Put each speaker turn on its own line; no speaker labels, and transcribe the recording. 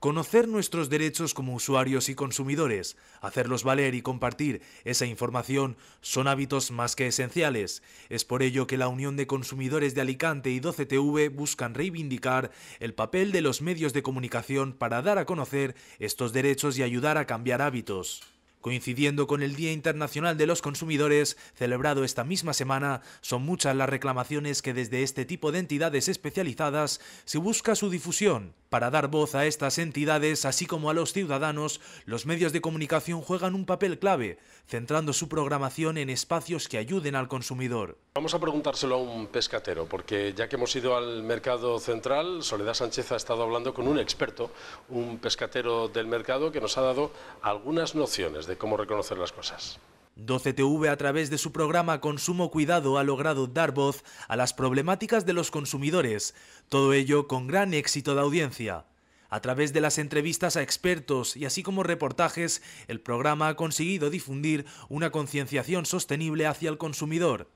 Conocer nuestros derechos como usuarios y consumidores, hacerlos valer y compartir esa información son hábitos más que esenciales. Es por ello que la Unión de Consumidores de Alicante y 12TV buscan reivindicar el papel de los medios de comunicación para dar a conocer estos derechos y ayudar a cambiar hábitos. Coincidiendo con el Día Internacional de los Consumidores, celebrado esta misma semana, son muchas las reclamaciones que desde este tipo de entidades especializadas se busca su difusión para dar voz a estas entidades, así como a los ciudadanos, los medios de comunicación juegan un papel clave, centrando su programación en espacios que ayuden al consumidor.
Vamos a preguntárselo a un pescatero, porque ya que hemos ido al mercado central, Soledad Sánchez ha estado hablando con un experto, un pescatero del mercado, que nos ha dado algunas nociones de cómo reconocer las cosas.
12TV a través de su programa Consumo Cuidado ha logrado dar voz a las problemáticas de los consumidores, todo ello con gran éxito de audiencia. A través de las entrevistas a expertos y así como reportajes, el programa ha conseguido difundir una concienciación sostenible hacia el consumidor.